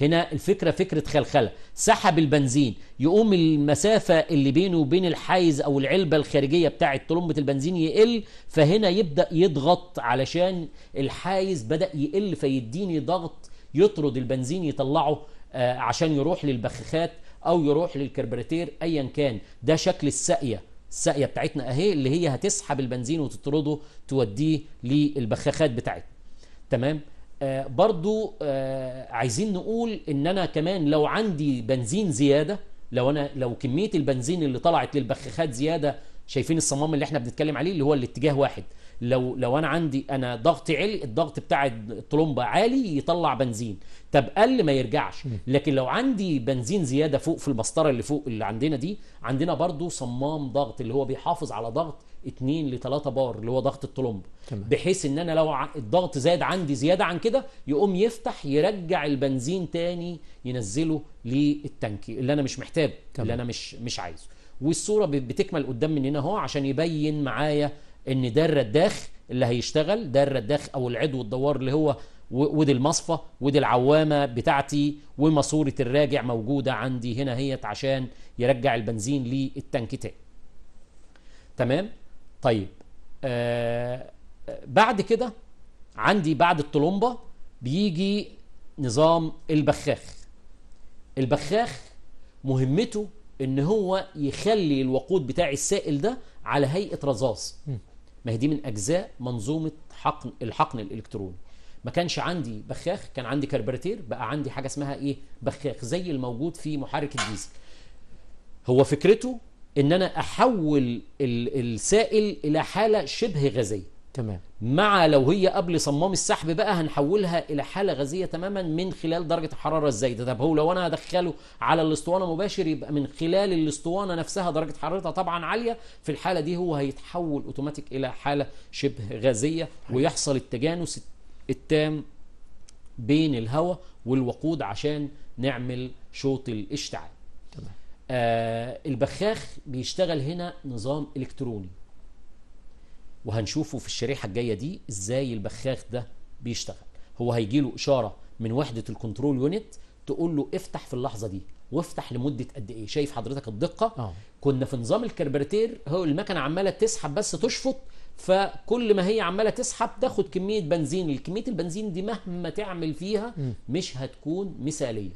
هنا الفكرة فكرة خلخلة سحب البنزين يقوم المسافة اللي بينه وبين الحيز أو العلبة الخارجية بتاعة طلمبة البنزين يقل فهنا يبدأ يضغط علشان الحيز بدأ يقل فيديني ضغط يطرد البنزين يطلعه آه، عشان يروح للبخاخات أو يروح للكربراتير أيا كان ده شكل الساقية الساقية بتاعتنا أهي اللي هي هتسحب البنزين وتطرده توديه للبخاخات بتاعتنا تمام آه، برضو آه، عايزين نقول ان انا كمان لو عندي بنزين زياده لو انا لو كميه البنزين اللي طلعت للبخاخات زياده شايفين الصمام اللي احنا بنتكلم عليه اللي هو الاتجاه واحد لو لو انا عندي انا ضغط عالي الضغط بتاع الطلمبه عالي يطلع بنزين طب قل ما يرجعش لكن لو عندي بنزين زياده فوق في المسطره اللي فوق اللي عندنا دي عندنا برضو صمام ضغط اللي هو بيحافظ على ضغط 2 ل 3 بار اللي هو ضغط الطلمب بحيث ان انا لو الضغط زاد عندي زياده عن كده يقوم يفتح يرجع البنزين تاني ينزله للتانكي اللي انا مش محتاجه اللي انا مش مش عايزه والصوره بتكمل قدام من هنا اهو عشان يبين معايا ان ده الرداخ اللي هيشتغل ده الرداخ او العدو الدوار اللي هو ودي المصفى ودي العوامه بتاعتي وماسوره الراجع موجوده عندي هنا هيت عشان يرجع البنزين للتانك تاني تمام طيب آه بعد كده عندي بعد الطلمبه بيجي نظام البخاخ البخاخ مهمته ان هو يخلي الوقود بتاع السائل ده على هيئه رذاذ ما هي دي من اجزاء منظومه حقن الحقن الالكتروني ما كانش عندي بخاخ كان عندي كربراتير بقى عندي حاجه اسمها ايه بخاخ زي الموجود في محرك الديزل هو فكرته ان انا احول السائل الى حاله شبه غازيه تمام مع لو هي قبل صمام السحب بقى هنحولها الى حاله غازيه تماما من خلال درجه الحراره الزايده طب هو لو انا هدخله على الاسطوانه مباشر يبقى من خلال الاسطوانه نفسها درجه حرارتها طبعا عاليه في الحاله دي هو هيتحول اوتوماتيك الى حاله شبه غازيه ويحصل التجانس التام بين الهواء والوقود عشان نعمل شوط الاشتعال آه البخاخ بيشتغل هنا نظام الكتروني وهنشوفه في الشريحه الجايه دي ازاي البخاخ ده بيشتغل هو هيجي له اشاره من وحده الكنترول يونت تقول له افتح في اللحظه دي وافتح لمده قد ايه شايف حضرتك الدقه أوه. كنا في نظام الكربرتير هو المكنه عماله تسحب بس تشفط فكل ما هي عماله تسحب تاخد كميه بنزين كميه البنزين دي مهما تعمل فيها م. مش هتكون مثاليه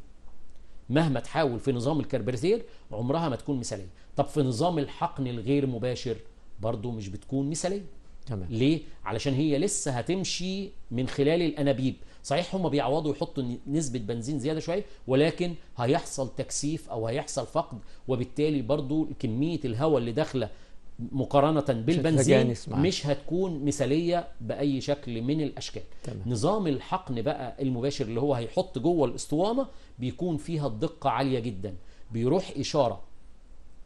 مهما تحاول في نظام الكربرتير عمرها ما تكون مثاليه طب في نظام الحقن الغير مباشر برضه مش بتكون مثاليه تمام ليه علشان هي لسه هتمشي من خلال الانابيب صحيح هم بيعوضوا يحطوا نسبه بنزين زياده شويه ولكن هيحصل تكثيف او هيحصل فقد وبالتالي برضو كميه الهواء اللي داخله مقارنة بالبنزين مش هتكون مثالية بأي شكل من الأشكال تمام. نظام الحقن بقى المباشر اللي هو هيحط جوه الاسطوانة بيكون فيها الدقة عالية جدا بيروح إشارة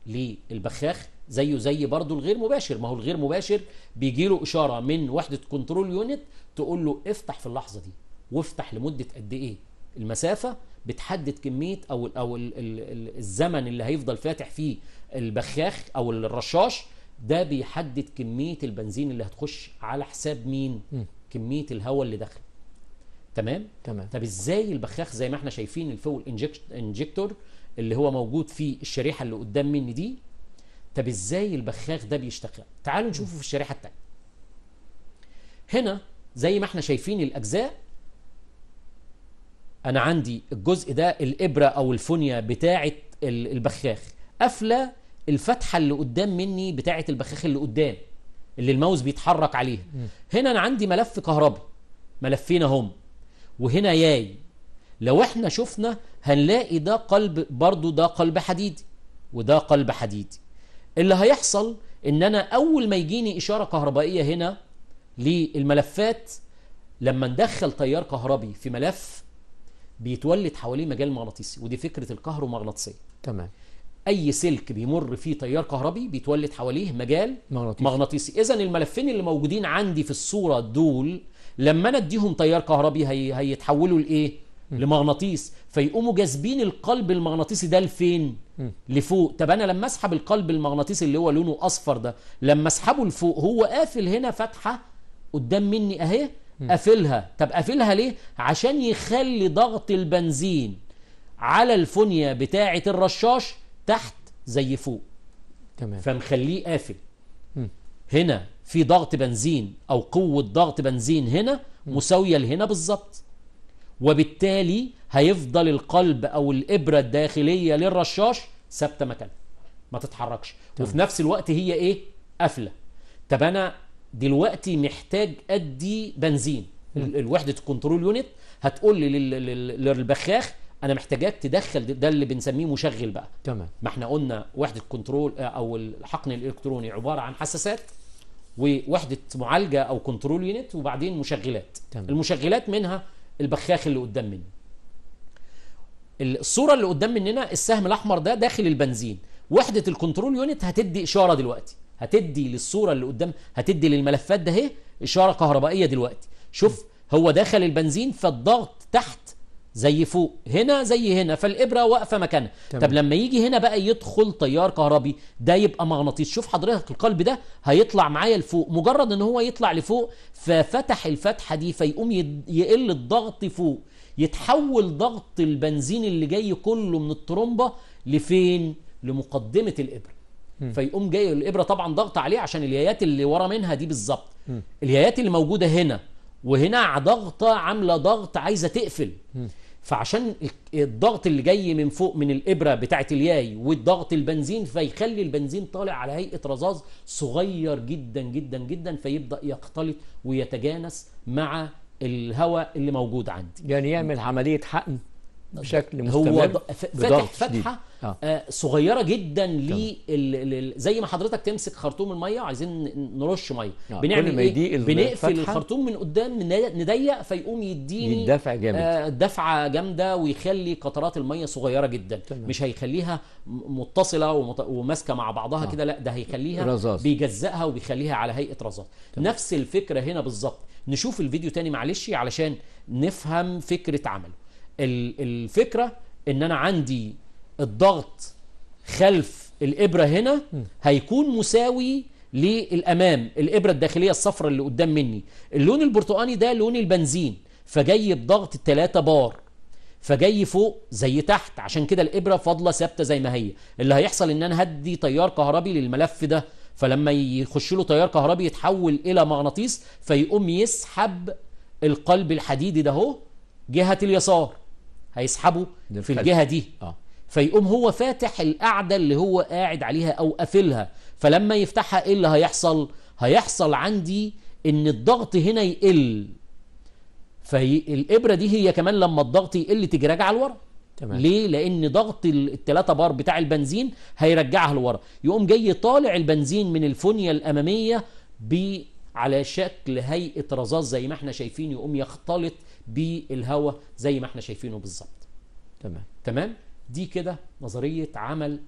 للبخاخ زيه زي برضه الغير مباشر ما هو الغير مباشر بيجي له إشارة من وحدة كنترول يونت تقول له افتح في اللحظة دي وافتح لمدة قد إيه المسافة بتحدد كميه او او الزمن اللي هيفضل فاتح فيه البخاخ او الرشاش ده بيحدد كميه البنزين اللي هتخش على حساب مين م. كميه الهواء اللي داخل تمام تمام طب ازاي البخاخ زي ما احنا شايفين الفول انجكتور اللي هو موجود في الشريحه اللي قدام مني دي طب ازاي البخاخ ده بيشتغل تعالوا نشوفه في الشريحه الثانيه هنا زي ما احنا شايفين الاجزاء انا عندي الجزء ده الابره او الفونيا بتاعه البخاخ قافله الفتحه اللي قدام مني بتاعه البخاخ اللي قدام اللي الماوس بيتحرك عليها هنا انا عندي ملف كهربي ملفين هم وهنا ياي لو احنا شفنا هنلاقي ده قلب برضو ده قلب حديدي وده قلب حديدي اللي هيحصل ان انا اول ما يجيني اشاره كهربائيه هنا للملفات لما ندخل تيار كهربي في ملف بيتولد حواليه مجال مغناطيسي ودي فكره الكهرومغناطيسيه تمام اي سلك بيمر فيه تيار كهربي بيتولد حواليه مجال مغناطيسي, مغناطيسي. اذا الملفين اللي موجودين عندي في الصوره دول لما انا اديهم تيار كهربي هي... هيتحولوا لايه لمغناطيس فيقوموا جاذبين القلب المغناطيسي ده لفين لفوق طب انا لما اسحب القلب المغناطيسي اللي هو لونه اصفر ده لما اسحبه لفوق هو قافل هنا فتحه قدام مني اهي قافلها طب قافلها ليه عشان يخلي ضغط البنزين على الفنية بتاعة الرشاش تحت زي فوق تمام فمخليه قافل هنا في ضغط بنزين او قوه ضغط بنزين هنا مساويه لهنا بالظبط وبالتالي هيفضل القلب او الابره الداخليه للرشاش ثابته مكانها ما تتحركش تمام. وفي نفس الوقت هي ايه قافله طب انا دلوقتي محتاج ادي بنزين الوحده الكنترول يونت هتقول لي للبخاخ انا محتاجاك تدخل ده اللي بنسميه مشغل بقى تمام ما احنا قلنا وحده كنترول آه، او الحقن الالكتروني عباره عن حساسات ووحده معالجه او كنترول يونت وبعدين مشغلات تمام. المشغلات منها البخاخ اللي قدام مني الصوره اللي قدام مننا السهم الاحمر ده داخل البنزين وحده الكنترول يونت هتدي اشاره دلوقتي هتدي للصوره اللي قدام هتدي للملفات ده اهي اشاره كهربائيه دلوقتي شوف هو دخل البنزين فالضغط تحت زي فوق هنا زي هنا فالابره واقفه مكانها طب لما يجي هنا بقى يدخل تيار كهربي ده يبقى مغناطيس شوف حضرتك القلب ده هيطلع معايا لفوق مجرد ان هو يطلع لفوق ففتح الفتحه دي فيقوم يقل الضغط فوق يتحول ضغط البنزين اللي جاي كله من الترومبه لفين لمقدمه الابره فيقوم جاي الابره طبعا ضغط عليه عشان اليايات اللي ورا منها دي بالظبط اليايات اللي موجوده هنا وهنا ضغطه عامله ضغط عايزه تقفل فعشان الضغط اللي جاي من فوق من الابره بتاعه الياي والضغط البنزين فيخلي البنزين طالع على هيئه رذاذ صغير جدا جدا جدا فيبدا يختلط ويتجانس مع الهواء اللي موجود عندي يعني يعمل عمليه حقن بشكل مستمر هو فتح فتحه آه. آه. صغيره جدا لل زي ما حضرتك تمسك خرطوم الميه عايزين نرش ميه آه. بنعمل ايه بنقفل الخرطوم من قدام نضيق فيقوم يديني دفع جامد آه دفعه جامده ويخلي قطرات الميه صغيره جدا تمام. مش هيخليها متصله ومت... وماسكه مع بعضها آه. كده لا ده هيخليها رزاز. بيجزئها وبيخليها على هيئه رزاز تمام. نفس الفكره هنا بالظبط نشوف الفيديو تاني معلش علشان نفهم فكره عمله الفكره ان انا عندي الضغط خلف الإبرة هنا هيكون مساوي للأمام الإبرة الداخلية الصفراء اللي قدام مني اللون البرتقاني ده لون البنزين فجاي بضغط 3 بار فجاي فوق زي تحت عشان كده الإبرة فاضلة ثابتة زي ما هي اللي هيحصل إن أنا هدي تيار كهربي للملف ده فلما يخش له تيار كهربي يتحول إلى مغناطيس فيقوم يسحب القلب الحديدي ده جهة اليسار هيسحبه في الجهة دي آه. فيقوم هو فاتح القعدة اللي هو قاعد عليها أو قافلها فلما يفتحها إيه اللي هيحصل؟ هيحصل عندي إن الضغط هنا يقل فالإبرة دي هي كمان لما الضغط يقل تيجي راجعة لورا تمام. ليه؟ لأن ضغط التلاتة بار بتاع البنزين هيرجعها لورا يقوم جاي طالع البنزين من الفونيه الأمامية ب على شكل هيئة رذاذ زي ما احنا شايفين يقوم يختلط بالهواء زي ما احنا شايفينه بالظبط تمام تمام دي كده نظريه عمل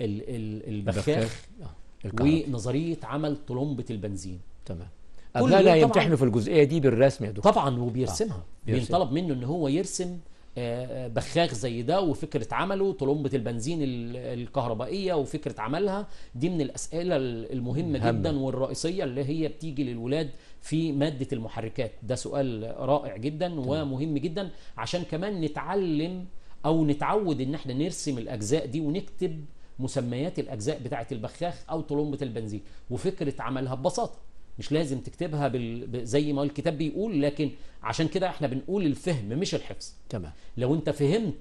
البخاخ آه، ونظريه عمل طلمبه البنزين تمام لا يمتحنوا في الجزئيه دي بالرسم يا دكتور طبعا وبيرسمها آه. بيرسم. بينطلب منه ان هو يرسم آه، آه، بخاخ زي ده وفكره عمله طلمبه البنزين الكهربائيه وفكره عملها دي من الاسئله المهمه هم. جدا والرئيسيه اللي هي بتيجي للولاد في ماده المحركات ده سؤال رائع جدا ومهم جدا عشان كمان نتعلم او نتعود ان احنا نرسم الاجزاء دي ونكتب مسميات الاجزاء بتاعه البخاخ او طلمبه البنزين وفكره عملها ببساطه مش لازم تكتبها بال... زي ما الكتاب بيقول لكن عشان كده احنا بنقول الفهم مش الحفظ تمام لو انت فهمت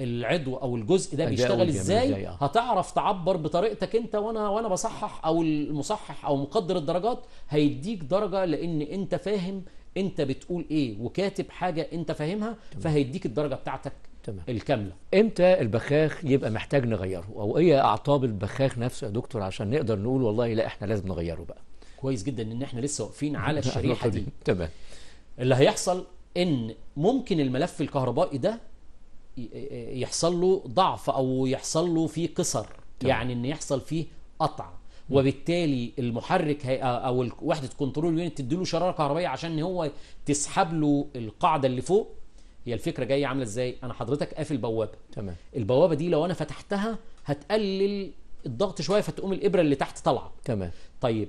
العضو او الجزء ده بيشتغل ازاي آه. هتعرف تعبر بطريقتك انت وانا وانا بصحح او المصحح او مقدر الدرجات هيديك درجه لان انت فاهم انت بتقول ايه وكاتب حاجه انت فاهمها فهيديك الدرجه بتاعتك تمام. الكامله امتى البخاخ يبقى محتاج نغيره او ايه اعطاب البخاخ نفسه يا دكتور عشان نقدر نقول والله لا احنا لازم نغيره بقى كويس جدا ان احنا لسه واقفين [LAUGHS] على الشريحه دي [LAUGHS] تمام اللي هيحصل ان ممكن الملف الكهربائي ده يحصل له ضعف او يحصل له فيه قصر تمام. يعني ان يحصل فيه قطع وبالتالي المحرك هي او وحده كنترول يونت تدي له شراره كهربائيه عشان هو تسحب له القاعده اللي فوق هي الفكره جايه عامله ازاي انا حضرتك قافل بوابه تمام البوابه دي لو انا فتحتها هتقلل الضغط شويه فتقوم الابره اللي تحت طالعه تمام طيب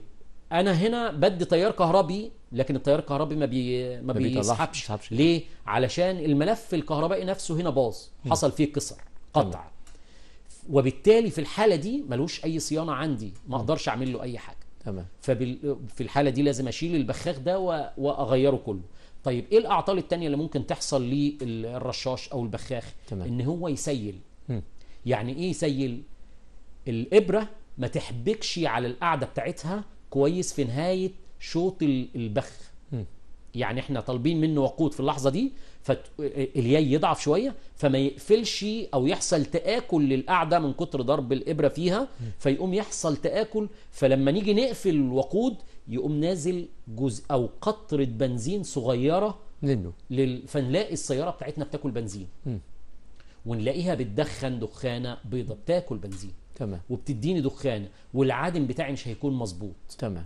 انا هنا بدي تيار كهربي لكن التيار الكهربي ما بي ما, بيسحبش ليه علشان الملف الكهربائي نفسه هنا باظ حصل فيه كسر قطع تمام. وبالتالي في الحاله دي ملوش اي صيانه عندي ما اقدرش اعمل له اي حاجه تمام فبال... في الحاله دي لازم اشيل البخاخ ده و... واغيره كله طيب ايه الاعطال التانية اللي ممكن تحصل للرشاش او البخاخ تمام. ان هو يسيل م. يعني ايه يسيل الابره ما تحبكش على القعده بتاعتها كويس في نهايه شوط البخ م. يعني احنا طالبين منه وقود في اللحظه دي فالياي يضعف شويه فما يقفلش او يحصل تاكل للقعده من كتر ضرب الابره فيها فيقوم يحصل تاكل فلما نيجي نقفل الوقود يقوم نازل جزء او قطره بنزين صغيره منه فنلاقي السياره بتاعتنا بتاكل بنزين م. ونلاقيها بتدخن دخانه بيضه بتاكل بنزين تمام وبتديني دخانه والعادم بتاعي مش هيكون مظبوط تمام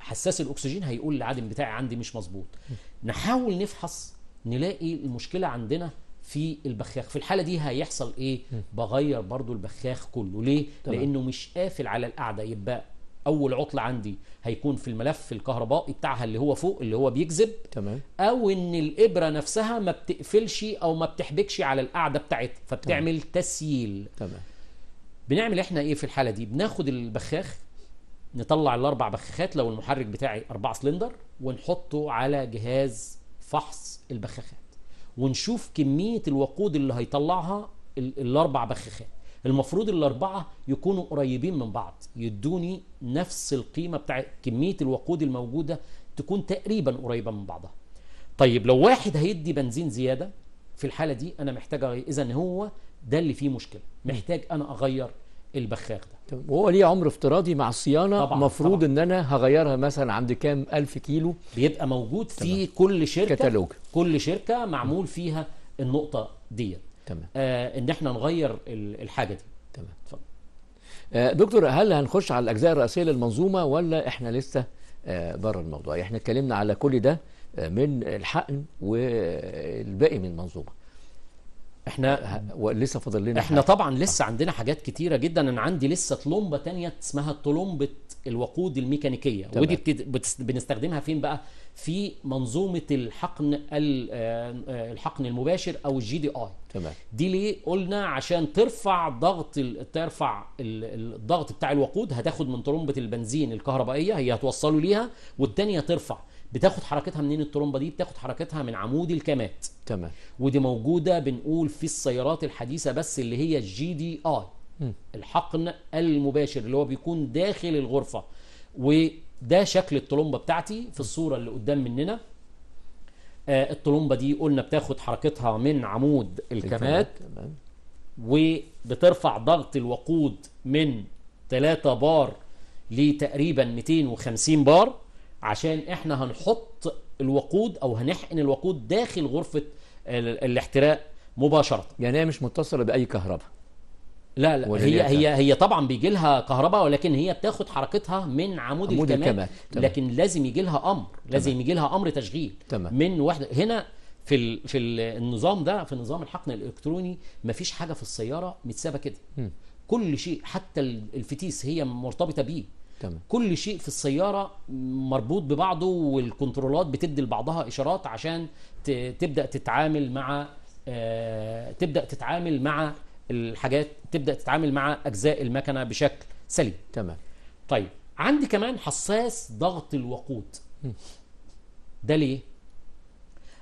حساس الاكسجين هيقول العادم بتاعي عندي مش مظبوط نحاول نفحص نلاقي المشكله عندنا في البخاخ في الحاله دي هيحصل ايه بغير برضو البخاخ كله ليه طبعا. لانه مش قافل على القعده يبقى اول عطله عندي هيكون في الملف الكهربائي بتاعها اللي هو فوق اللي هو بيجذب تمام او ان الابره نفسها ما بتقفلش او ما بتحبكش على القاعده بتاعتها فبتعمل تمام. تسييل تمام بنعمل احنا ايه في الحاله دي بناخد البخاخ نطلع الاربع بخاخات لو المحرك بتاعي اربعه سلندر ونحطه على جهاز فحص البخاخات ونشوف كميه الوقود اللي هيطلعها الاربع بخاخات المفروض الاربعه يكونوا قريبين من بعض يدوني نفس القيمه بتاع كميه الوقود الموجوده تكون تقريبا قريبه من بعضها طيب لو واحد هيدي بنزين زياده في الحاله دي انا محتاج اذا هو ده اللي فيه مشكله محتاج انا اغير البخاخ ده وهو ليه عمر افتراضي مع الصيانه طبعًا مفروض طبعًا. ان انا هغيرها مثلا عند كام الف كيلو بيبقى موجود في طبعًا. كل شركه كتالوج. كل شركه معمول فيها النقطه ديت تمام آه ان احنا نغير الحاجه دي تمام اتفضل آه دكتور هل هنخش على الاجزاء الرئيسيه للمنظومه ولا احنا لسه آه بره الموضوع احنا اتكلمنا على كل ده آه، من الحقن والباقي من المنظومه احنا آه، لسه فاضل لنا احنا حاجة. طبعا لسه عندنا حاجات كتيره جدا انا عندي لسه طلمبه تانية اسمها طلمبه الوقود الميكانيكيه طبعا. ودي بتد... بنستخدمها فين بقى في منظومه الحقن آه، الحقن المباشر او الجي دي اي تمام دي ليه قلنا عشان ترفع ضغط ترفع الضغط بتاع الوقود هتاخد من طرمبه البنزين الكهربائيه هي هتوصله ليها والثانيه ترفع بتاخد حركتها منين الطرمبه دي بتاخد حركتها من عمود الكمات تمام ودي موجوده بنقول في السيارات الحديثه بس اللي هي الجي دي اي الحقن المباشر اللي هو بيكون داخل الغرفه ده شكل الطلمبه بتاعتي في الصوره اللي قدام مننا آه، الطلمبه دي قلنا بتاخد حركتها من عمود الكمات وبترفع ضغط الوقود من 3 بار لتقريبا 250 بار عشان احنا هنحط الوقود او هنحقن الوقود داخل غرفه الاحتراق مباشره يعني هي مش متصله باي كهرباء لا لا هي هي هي طبعا بيجي لها كهرباء ولكن هي بتاخد حركتها من عمود, عمود الكمال, الكمال. تمام. لكن لازم يجي لها امر لازم يجي لها امر تشغيل تمام. من وحده هنا في ال في النظام ده في نظام الحقن الالكتروني مفيش حاجه في السياره متسابه كده م. كل شيء حتى الفتيس هي مرتبطه بيه تمام. كل شيء في السياره مربوط ببعضه والكنترولات بتدي لبعضها اشارات عشان تبدا تتعامل مع آه، تبدا تتعامل مع الحاجات تبدا تتعامل مع اجزاء المكنه بشكل سليم تمام طيب عندي كمان حساس ضغط الوقود ده ليه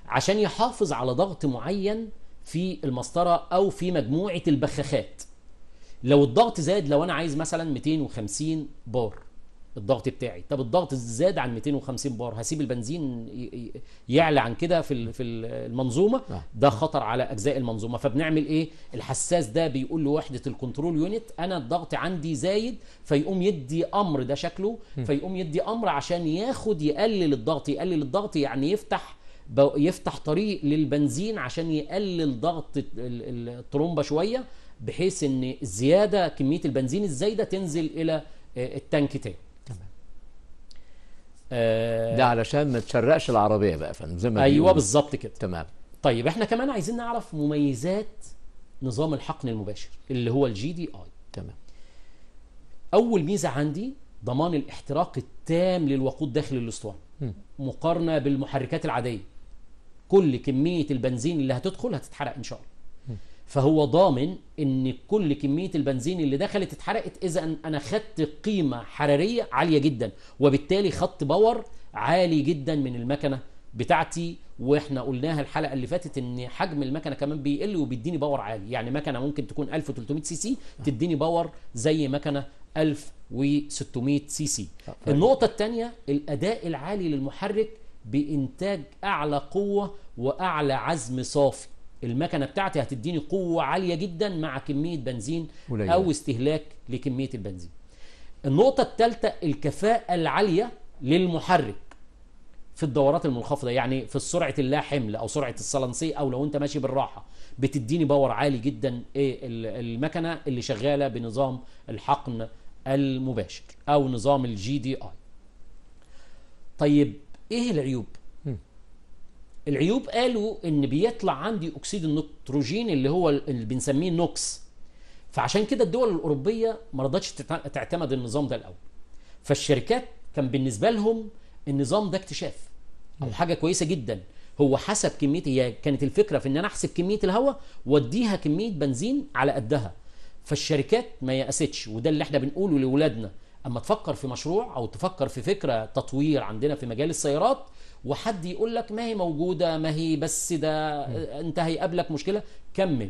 عشان يحافظ على ضغط معين في المسطره او في مجموعه البخاخات لو الضغط زاد لو انا عايز مثلا 250 بار الضغط بتاعي طب الضغط زاد عن 250 بار هسيب البنزين يعلى عن كده في في المنظومه نعم. ده خطر على اجزاء المنظومه فبنعمل ايه الحساس ده بيقول له وحده الكنترول يونت انا الضغط عندي زايد فيقوم يدي امر ده شكله فيقوم يدي امر عشان ياخد يقلل الضغط يقلل الضغط يعني يفتح يفتح طريق للبنزين عشان يقلل ضغط الترومبه شويه بحيث ان زياده كميه البنزين الزايده تنزل الى آه، التانك تاني آه ده علشان ما تشرقش العربيه بقى فندم ما ايوه بالظبط كده تمام طيب احنا كمان عايزين نعرف مميزات نظام الحقن المباشر اللي هو الجي دي اي تمام اول ميزه عندي ضمان الاحتراق التام للوقود داخل الاسطوانه مقارنه بالمحركات العاديه كل كميه البنزين اللي هتدخل هتتحرق ان شاء الله فهو ضامن ان كل كميه البنزين اللي دخلت اتحرقت اذا انا خدت قيمه حراريه عاليه جدا وبالتالي خدت باور عالي جدا من المكنه بتاعتي واحنا قلناها الحلقه اللي فاتت ان حجم المكنه كمان بيقل وبيديني باور عالي يعني مكنه ممكن تكون 1300 سي سي تديني باور زي مكنه 1600 سي سي النقطه الثانيه الاداء العالي للمحرك بانتاج اعلى قوه واعلى عزم صافي المكنه بتاعتي هتديني قوه عاليه جدا مع كميه بنزين وليه. او استهلاك لكميه البنزين النقطه الثالثه الكفاءه العاليه للمحرك في الدورات المنخفضه يعني في سرعه اللا حمل او سرعه الصلنسي او لو انت ماشي بالراحه بتديني باور عالي جدا إيه، المكنه اللي شغاله بنظام الحقن المباشر او نظام الجي دي اي طيب ايه العيوب العيوب قالوا ان بيطلع عندي اكسيد النيتروجين اللي هو اللي بنسميه نوكس فعشان كده الدول الاوروبيه ما رضتش تعتمد النظام ده الاول فالشركات كان بالنسبه لهم النظام ده اكتشاف او حاجه كويسه جدا هو حسب كميه هي كانت الفكره في ان انا احسب كميه الهواء واديها كميه بنزين على قدها فالشركات ما يأستش وده اللي احنا بنقوله لاولادنا اما تفكر في مشروع او تفكر في فكره تطوير عندنا في مجال السيارات وحد يقول لك ما هي موجوده ما هي بس ده انت هيقابلك مشكله كمل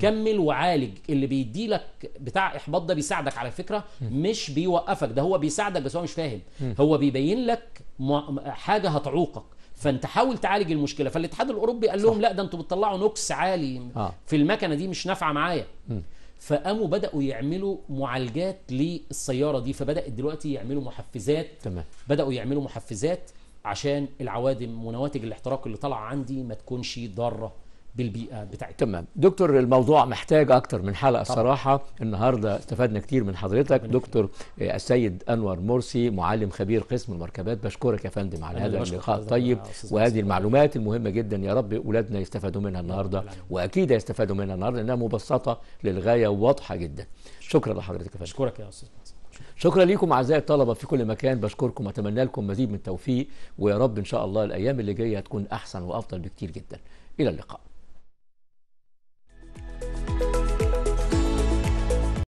كمل وعالج اللي بيدي لك بتاع احباط ده بيساعدك على فكره مش بيوقفك ده هو بيساعدك بس هو مش فاهم هو بيبين لك حاجه هتعوقك فانت حاول تعالج المشكله فالاتحاد الاوروبي قال لهم صح. لا ده انتوا بتطلعوا نوكس عالي آه. في المكنه دي مش نافعه معايا فقاموا بداوا يعملوا معالجات للسياره دي فبدات دلوقتي يعملوا محفزات تمام بداوا يعملوا محفزات عشان العوادم ونواتج الاحتراق اللي طالعه عندي ما تكونش ضاره بالبيئه بتاعتنا تمام دكتور الموضوع محتاج اكتر من حلقه طبعا. الصراحه النهارده استفدنا كتير من حضرتك من دكتور فيه. آه، السيد انور مرسي معلم خبير قسم المركبات بشكرك يا فندم على هذا اللقاء الطيب وهذه المعلومات المهمه جدا يا رب اولادنا يستفادوا منها النهارده واكيد هيستفادوا منها النهارده لانها مبسطه للغايه وواضحه جدا شكرا لحضرتك يا فندم اشكرك يا استاذ شكرا لكم اعزائي الطلبه في كل مكان بشكركم واتمنى لكم مزيد من التوفيق ويا رب ان شاء الله الايام اللي جايه هتكون احسن وافضل بكتير جدا الى اللقاء